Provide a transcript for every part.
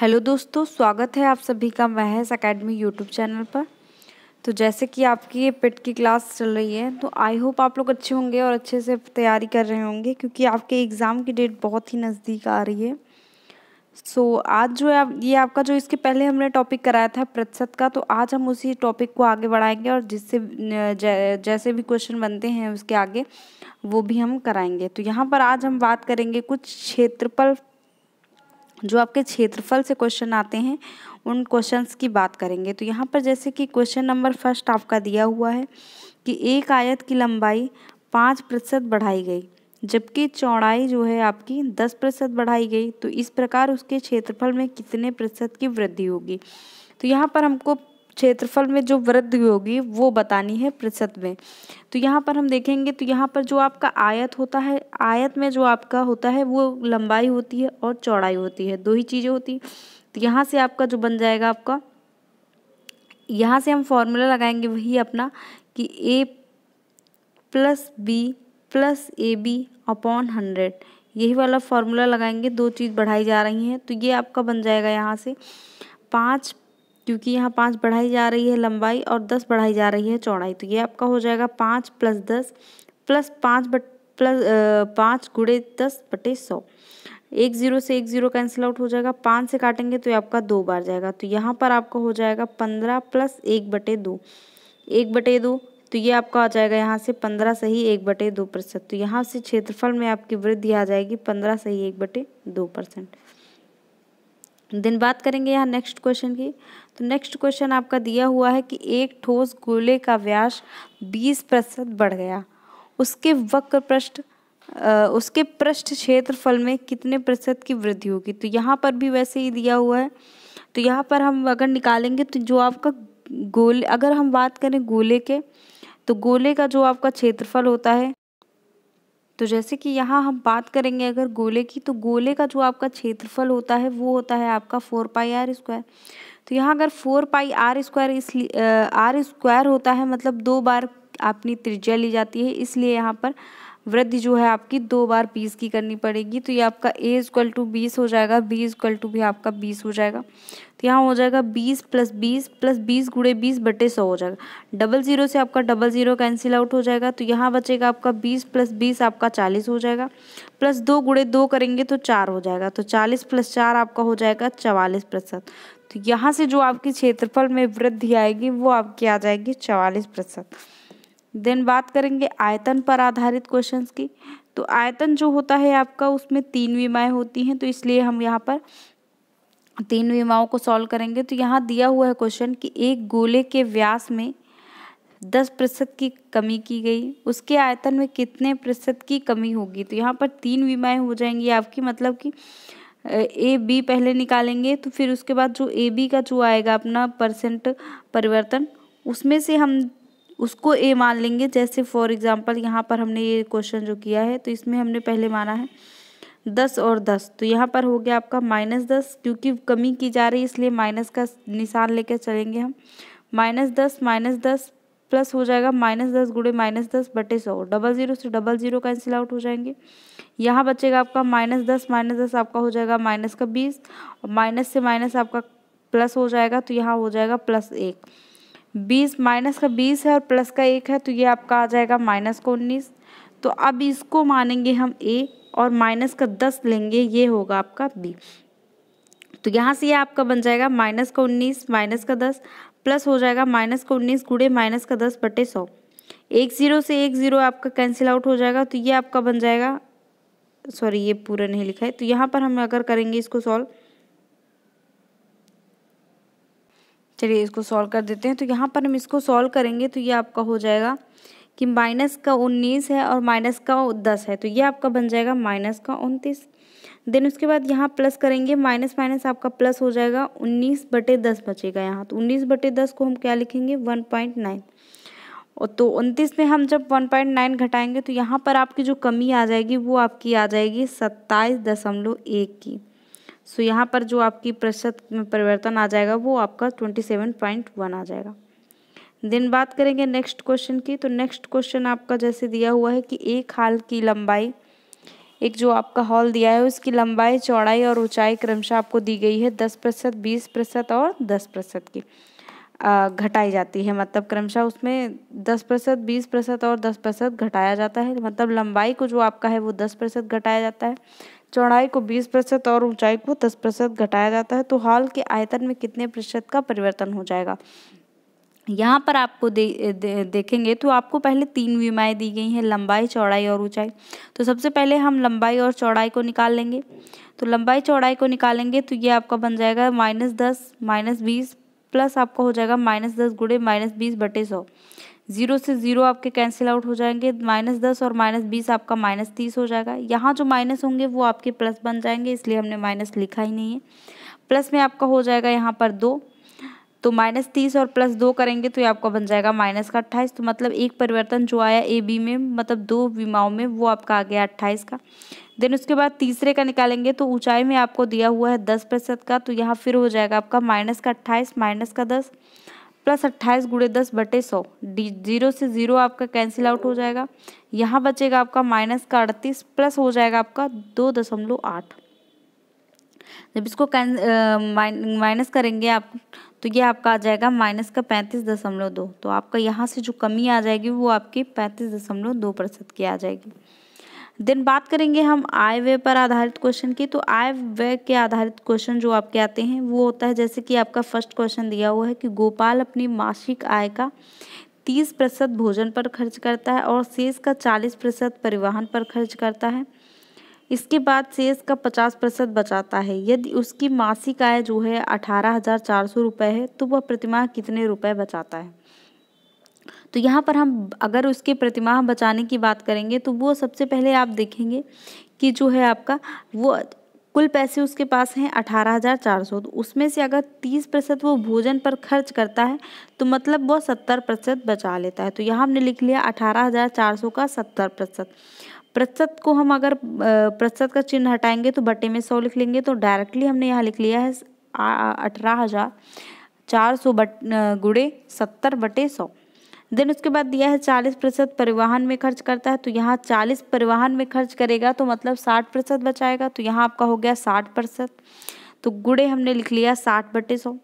hello दोस्तों स्वागत है आप सभी का महेश एकेडमी यूट्यूब चैनल पर तो जैसे कि आपकी ये पिट की क्लास चल रही है तो आई होप आप लोग अच्छे होंगे और अच्छे से तैयारी कर रहे होंगे क्योंकि आपके एग्ज़ाम की डेट बहुत ही नज़दीक आ रही है सो so, आज जो है आप ये आपका जो इसके पहले हमने टॉपिक कराया था प्रतिशत का तो आज हम उसी टॉपिक को आगे बढ़ाएंगे और जिससे जै, जैसे भी क्वेश्चन बनते हैं उसके आगे वो भी हम कराएंगे तो यहाँ पर आज हम बात करेंगे कुछ क्षेत्रफल जो आपके क्षेत्रफल से क्वेश्चन आते हैं उन क्वेश्चंस की बात करेंगे तो यहाँ पर जैसे कि क्वेश्चन नंबर फर्स्ट आपका दिया हुआ है कि एक आयत की लंबाई पाँच प्रतिशत बढ़ाई गई जबकि चौड़ाई जो है आपकी दस प्रतिशत बढ़ाई गई तो इस प्रकार उसके क्षेत्रफल में कितने प्रतिशत की वृद्धि होगी तो यहाँ पर हमको क्षेत्रफल में जो वृद्धि होगी वो बतानी है प्रतिशत में तो यहाँ पर हम देखेंगे तो यहाँ पर जो आपका आयत होता है आयत में जो आपका होता है वो लंबाई होती है और चौड़ाई होती है दो ही चीज़ें होती हैं तो यहाँ से आपका जो बन जाएगा आपका यहाँ से हम फॉर्मूला लगाएंगे वही अपना कि A plus B plus A B upon hundred यही वाला फॉर्मूला लगाएंगे दो चीज़ बढ़ाई जा रही हैं तो ये आपका बन जाएगा यहाँ से पाँच क्योंकि यहाँ पाँच बढ़ाई जा रही है लंबाई और दस बढ़ाई जा रही है चौड़ाई तो ये आपका हो जाएगा पाँच प्लस दस प्लस पाँच बट प्लस पाँच गुड़े दस बटे सौ एक ज़ीरो से एक ज़ीरो कैंसिल आउट हो जाएगा पाँच से काटेंगे तो ये आपका दो बार जाएगा तो यहाँ पर आपका हो जाएगा पंद्रह प्लस एक बटे दो एक बटे दो तो ये आपका आ जाएगा यहाँ से पंद्रह सही एक बटे दो परसेंट तो यहाँ से क्षेत्रफल में आपकी वृद्धि आ जाएगी पंद्रह सही एक बटे दो परसेंट दिन बात करेंगे यहाँ नेक्स्ट क्वेश्चन की तो नेक्स्ट क्वेश्चन आपका दिया हुआ है कि एक ठोस गोले का व्यास बीस प्रतिशत बढ़ गया उसके वक्र पृष्ठ उसके पृष्ठ क्षेत्रफल में कितने प्रतिशत की वृद्धि होगी तो यहाँ पर भी वैसे ही दिया हुआ है तो यहाँ पर हम अगर निकालेंगे तो जो आपका गोले अगर हम बात करें गोले के तो गोले का जो आपका क्षेत्रफल होता है तो जैसे कि यहाँ हम बात करेंगे अगर गोले की तो गोले का जो आपका क्षेत्रफल होता है वो होता है आपका फोर पाई आर स्क्वायर तो यहाँ अगर फोर पाई आर स्क्वायर इसलिए आर स्क्वायर होता है मतलब दो बार अपनी त्रिज्या ली जाती है इसलिए यहाँ पर वृद्धि जो है आपकी दो बार बीस की करनी पड़ेगी तो ये आपका ए इजक्ल टू बीस हो जाएगा बी इजक्ल टू भी आपका बीस हो जाएगा तो यहाँ हो जाएगा बीस प्लस बीस प्लस बीस गुड़े बीस बटे सौ हो जाएगा डबल ज़ीरो से आपका डबल ज़ीरो कैंसिल आउट हो जाएगा तो यहाँ बचेगा आपका बीस प्लस बीस आपका चालीस हो जाएगा प्लस दो गुड़े दो करेंगे तो चार हो जाएगा तो चालीस प्लस चार आपका हो जाएगा चवालीस प्रतिशत तो यहाँ से जो आपकी क्षेत्रफल में वृद्धि आएगी वो आपकी आ जाएगी चवालीस प्रतिशत देन बात करेंगे आयतन पर आधारित क्वेश्चंस की तो आयतन जो होता है आपका उसमें तीन विमाएँ होती हैं तो इसलिए हम यहाँ पर तीन विमाओं को सॉल्व करेंगे तो यहाँ दिया हुआ है क्वेश्चन कि एक गोले के व्यास में दस प्रतिशत की कमी की गई उसके आयतन में कितने प्रतिशत की कमी होगी तो यहाँ पर तीन विमाएँ हो जाएंगी आपकी मतलब कि ए बी पहले निकालेंगे तो फिर उसके बाद जो ए बी का जो आएगा अपना परसेंट परिवर्तन उसमें से हम उसको ए मान लेंगे जैसे फॉर एग्ज़ाम्पल यहाँ पर हमने ये क्वेश्चन जो किया है तो इसमें हमने पहले माना है दस और दस तो यहाँ पर हो गया आपका माइनस दस क्योंकि कमी की जा रही है इसलिए माइनस का निशान लेकर चलेंगे हम माइनस दस माइनस दस प्लस हो जाएगा माइनस दस गुड़े माइनस दस बटे सौ डबल ज़ीरो से डबल ज़ीरो कैंसिल आउट हो जाएंगे यहाँ बचेगा आपका माइनस दस माइनस दस आपका हो जाएगा माइनस का बीस और माइनस से माइनस आपका प्लस हो जाएगा तो यहाँ हो जाएगा प्लस एक बीस माइनस का बीस है और प्लस का एक है तो ये आपका आ जाएगा माइनस का उन्नीस तो अब इसको मानेंगे हम ए और माइनस का दस लेंगे ये होगा आपका बी तो यहाँ से ये आपका बन जाएगा माइनस का उन्नीस माइनस का दस प्लस हो जाएगा माइनस का उन्नीस गुड़े माइनस का दस बटे सौ एक ज़ीरो से एक ज़ीरो आपका कैंसिल आउट हो जाएगा तो ये आपका बन जाएगा सॉरी ये पूरा नहीं लिखा है तो यहाँ पर हम अगर करेंगे इसको सॉल्व चलिए इसको सॉल्व कर देते हैं तो यहाँ पर हम इसको सॉल्व करेंगे तो ये आपका हो जाएगा कि माइनस का उन्नीस है और माइनस का दस है तो ये आपका बन जाएगा माइनस का उनतीस देन उसके बाद यहाँ प्लस करेंगे माइनस माइनस आपका प्लस हो जाएगा उन्नीस बटे दस बचेगा यहाँ तो उन्नीस बटे दस को हम क्या लिखेंगे वन पॉइंट नाइन तो उनतीस में हम जब वन पॉइंट नाइन घटाएंगे तो यहाँ पर आपकी जो कमी आ जाएगी वो आपकी आ जाएगी सत्ताईस दशमलव एक की सो यहाँ पर जो आपकी प्रतिशत में परिवर्तन आ जाएगा वो आपका ट्वेंटी सेवन पॉइंट वन आ जाएगा दिन बात करेंगे नेक्स्ट क्वेश्चन की तो नेक्स्ट क्वेश्चन आपका जैसे दिया हुआ है कि एक हाल की लंबाई एक जो आपका हॉल दिया है उसकी लंबाई चौड़ाई और ऊंचाई क्रमशः आपको दी गई है दस प्रतिशत बीस प्रतिशत और दस प्रतिशत की घटाई जाती है मतलब क्रमशः उसमें दस प्रतिशत बीस प्रतिशत और दस प्रतिशत घटाया जाता है मतलब लंबाई को जो आपका है वो दस प्रतिशत घटाया जाता है चौड़ाई को 20 प्रतिशत और ऊंचाई को 10 प्रतिशत घटाया जाता है तो हॉल के आयतन में कितने प्रतिशत का परिवर्तन हो जाएगा यहाँ पर आपको दे, दे, देखेंगे तो आपको पहले तीन विमाएँ दी गई हैं लंबाई चौड़ाई और ऊंचाई तो सबसे पहले हम लंबाई और चौड़ाई को निकाल लेंगे तो लंबाई चौड़ाई को निकालेंगे तो ये आपका बन जाएगा माइनस दस माइनस बीस प्लस आपका हो जाएगा माइनस दस गुड़े माइनस बीस बटे सौ जीरो से जीरो आपके कैंसिल आउट हो जाएंगे माइनस दस और माइनस बीस आपका माइनस तीस हो जाएगा यहाँ जो माइनस होंगे वो आपके प्लस बन जाएंगे इसलिए हमने माइनस लिखा ही नहीं है प्लस में आपका हो जाएगा यहाँ पर दो तो माइनस तीस और प्लस दो करेंगे तो ये आपका बन जाएगा माइनस का अट्ठाईस तो मतलब एक परिवर्तन जो आया ए बी में मतलब दो बीमाओं में वो आपका आ गया अट्ठाईस का देन उसके बाद तीसरे का निकालेंगे तो ऊंचाई में आपको दिया हुआ है दस प्रतिशत का तो यहाँ फिर हो जाएगा आपका माइनस का अट्ठाईस माइनस का दस प्लस अट्ठाईस गुड़े दस बटे सौ डी जीरो से ज़ीरो आपका कैंसिल आउट हो जाएगा यहाँ बचेगा आपका माइनस का अड़तीस प्लस हो जाएगा आपका दो दशमलव आठ जब इसको माइनस करेंगे आप तो ये आपका आ जाएगा माइनस का पैंतीस दशमलव दो तो आपका यहाँ से जो कमी आ जाएगी वो आपकी पैंतीस दशमलव दो प्रतिशत की आ जाएगी देन बात करेंगे हम आय व्यय पर आधारित क्वेश्चन की तो आय व्यय के आधारित क्वेश्चन जो आपके आते हैं वो होता है जैसे कि आपका फर्स्ट क्वेश्चन दिया हुआ है कि गोपाल अपनी मासिक आय का तीस प्रतिशत भोजन पर खर्च करता है और शेष का चालीस प्रतिशत परिवहन पर खर्च करता है इसके बाद शेष का पचास प्रतिशत बचाता है यदि उसकी मासिक आय जो है अठारह हज़ार चार सौ रुपये है तो वह प्रतिमाह कितने रुपये बचाता है तो यहाँ पर हम अगर उसके प्रतिमाह बचाने की बात करेंगे तो वो सबसे पहले आप देखेंगे कि जो है आपका वो कुल पैसे उसके पास हैं अठारह हज़ार चार सौ तो उसमें से अगर तीस प्रतिशत वो भोजन पर खर्च करता है तो मतलब वो सत्तर प्रतिशत बचा लेता है तो यहाँ हमने लिख लिया अठारह हज़ार चार सौ का सत्तर प्रतिशत प्रतिशत को हम अगर प्रतिशत का चिन्ह हटाएंगे तो बटे में सौ लिख लेंगे तो डायरेक्टली हमने यहाँ लिख लिया है अठारह हज़ार चार सौ बट गुड़े सत्तर बटे सौ देन उसके बाद दिया है चालीस प्रतिशत परिवहन में खर्च करता है तो यहाँ चालीस परिवहन में खर्च करेगा तो मतलब साठ प्रतिशत बचाएगा तो यहाँ आपका हो गया साठ प्रतिशत तो गुड़े हमने लिख लिया साठ बटे सौ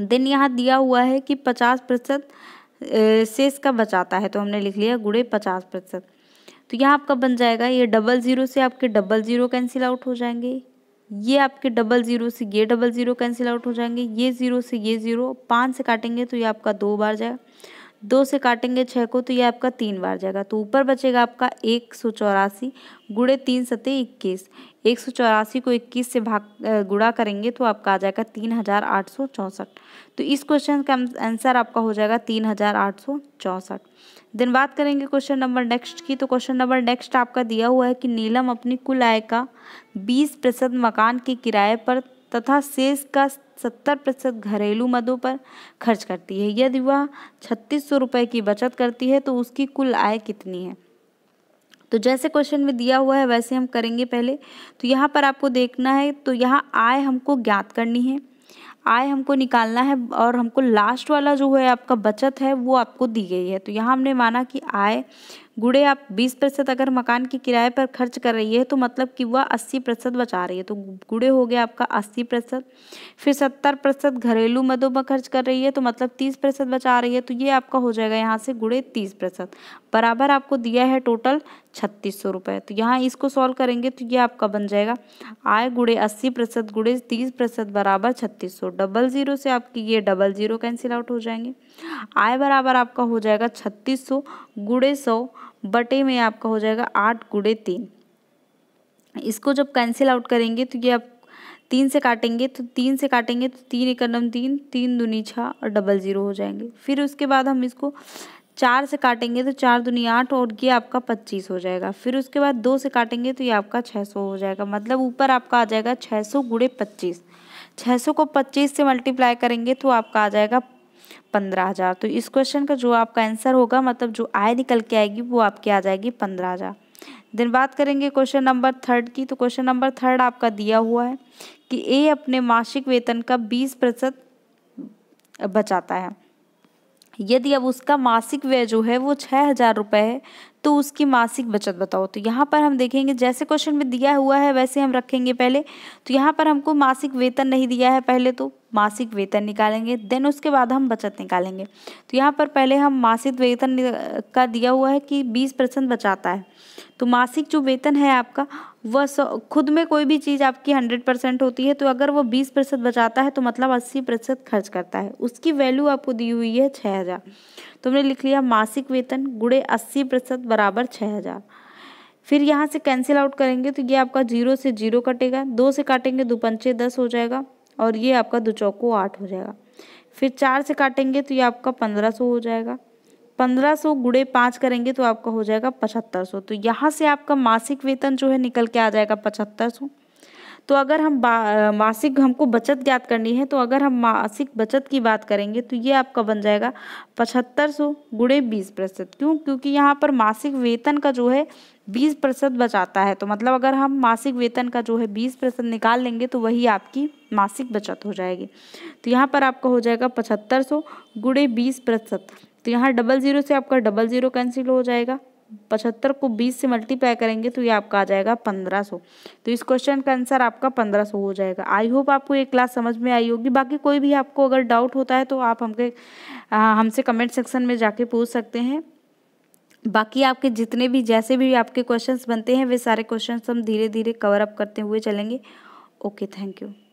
देन यहाँ दिया हुआ है कि पचास प्रतिशत शेष का बचाता है तो हमने लिख लिया गुड़े पचास प्रतिशत तो यहाँ आपका बन जाएगा ये डबल ज़ीरो से आपके डबल ज़ीरो कैंसिल आउट हो जाएंगे ये आपके डबल ज़ीरो से ये डबल ज़ीरो कैंसिल आउट हो जाएंगे ये ज़ीरो से ये ज़ीरो पाँच से काटेंगे तो ये आपका दो बार जाएगा दो से काटेंगे छः को तो ये आपका तीन बार जाएगा तो ऊपर बचेगा आपका एक सौ चौरासी गुड़े तीन सतह इक्कीस एक सौ चौरासी को इक्कीस से भाग गुड़ा करेंगे तो आपका आ जाएगा तीन हज़ार आठ सौ चौंसठ तो इस क्वेश्चन का आंसर आपका हो जाएगा तीन हज़ार आठ सौ चौंसठ देन बात करेंगे क्वेश्चन नंबर नेक्स्ट की तो क्वेश्चन नंबर नेक्स्ट आपका दिया हुआ है कि नीलम अपनी कुल आय का बीस प्रतिशत मकान के किराए पर तथा शेष का सत्तर प्रतिशत घरेलू मदों पर खर्च करती है यदि वह छत्तीस सौ रुपये की बचत करती है तो उसकी कुल आय कितनी है तो जैसे क्वेश्चन में दिया हुआ है वैसे हम करेंगे पहले तो यहाँ पर आपको देखना है तो यहाँ आय हमको ज्ञात करनी है आय हमको निकालना है और हमको लास्ट वाला जो है आपका बचत है वो आपको दी गई है तो यहाँ हमने माना कि आय गुड़े आप 20 प्रतिशत अगर मकान के किराए पर खर्च कर रही है तो मतलब कि वह 80 प्रतिशत बचा रही है तो गुड़े हो गया आपका 80 प्रतिशत फिर 70 प्रतिशत घरेलू मदों पर खर्च कर रही है तो मतलब 30 प्रतिशत बचा रही है तो ये आपका हो जाएगा यहाँ से गुड़े 30 प्रतिशत बराबर आपको दिया है टोटल छत्तीस सौ रुपये तो यहाँ इसको सॉल्व करेंगे तो ये आपका बन जाएगा आय गुड़े अस्सी प्रतिशत गुड़े तीस प्रतिशत बराबर छत्तीस सौ डबल ज़ीरो से आपकी ये डबल ज़ीरो कैंसिल आउट हो जाएंगे आय बराबर आपका हो जाएगा छत्तीस सौ गुड़े सौ बटे में आपका हो जाएगा आठ गुड़े तीन इसको जब कैंसिल आउट करेंगे तो ये आप तीन से काटेंगे तो तीन से काटेंगे तो तीन इकनम तीन तीन दुनी छः और डबल ज़ीरो हो जाएंगे फिर उसके बाद हम इसको चार से काटेंगे तो चार दुनी आठ और ये आपका पच्चीस हो जाएगा फिर उसके बाद दो से काटेंगे तो ये आपका छः सौ हो जाएगा मतलब ऊपर आपका आ जाएगा छः सौ गुड़े पच्चीस छः सौ को पच्चीस से मल्टीप्लाई करेंगे तो आपका आ जाएगा पंद्रह हज़ार तो इस क्वेश्चन का जो आपका आंसर होगा मतलब जो आय निकल के आएगी वो आपकी आ जाएगी पंद्रह हज़ार दिन बात करेंगे क्वेश्चन नंबर थर्ड की तो क्वेश्चन नंबर थर्ड आपका दिया हुआ है कि ए अपने मासिक वेतन का बीस प्रतिशत बचाता है यदि अब उसका मासिक व्यय जो है वो छः हज़ार रुपये है तो उसकी मासिक बचत बताओ तो यहाँ पर हम देखेंगे जैसे क्वेश्चन में दिया हुआ है वैसे हम रखेंगे पहले तो यहाँ पर हमको मासिक वेतन नहीं दिया है पहले तो मासिक वेतन निकालेंगे देन उसके बाद हम बचत निकालेंगे तो यहाँ पर पहले हम मासिक वेतन का दिया हुआ है कि बीस परसेंट बचाता है तो मासिक जो वेतन है आपका वह खुद में कोई भी चीज़ आपकी हंड्रेड परसेंट होती है तो अगर वो बीस परसेंट बचाता है तो मतलब अस्सी प्रतिशत खर्च करता है उसकी वैल्यू आपको दी हुई है छः हज़ार तुमने लिख लिया मासिक वेतन गुड़े अस्सी प्रतिशत बराबर छः हज़ार फिर यहाँ से कैंसिल आउट करेंगे तो ये आपका जीरो से जीरो कटेगा दो से काटेंगे दो पंचे दस हो जाएगा और ये आपका दो चौको आठ हो जाएगा फिर चार से काटेंगे तो ये आपका पंद्रह सौ हो जाएगा पंद्रह सौ गुड़े पाँच करेंगे तो आपका हो जाएगा पचहत्तर सौ तो यहाँ से आपका मासिक वेतन जो है निकल के आ जाएगा पचहत्तर सौ तो अगर हम मासिक हमको बचत ज्ञात करनी है तो अगर हम मासिक बचत की बात करेंगे तो ये आपका बन जाएगा पचहत्तर सौ गुड़े बीस प्रतिशत क्यों क्योंकि यहाँ पर मासिक वेतन का जो है बीस प्रतिशत बचाता है तो मतलब अगर हम मासिक वेतन का जो है बीस प्रतिशत निकाल लेंगे तो वही आपकी मासिक बचत हो जाएगी तो यहाँ पर आपका हो जाएगा पचहत्तर सौ गुड़े बीस प्रतिशत तो यहाँ डबल ज़ीरो से आपका डबल ज़ीरो कैंसिल हो जाएगा पचहत्तर को बीस से मल्टीप्लाई करेंगे तो ये आपका आ जाएगा पंद्रह सौ तो इस क्वेश्चन का आंसर आपका पंद्रह सौ हो जाएगा आई होप आपको ये क्लास समझ में आई होगी बाकी कोई भी आपको अगर डाउट होता है तो आप हमके हमसे कमेंट सेक्शन में जाके पूछ सकते हैं बाकी आपके जितने भी जैसे भी आपके क्वेश्चन बनते हैं वे सारे क्वेश्चन हम धीरे धीरे कवर अप करते हुए चलेंगे ओके थैंक यू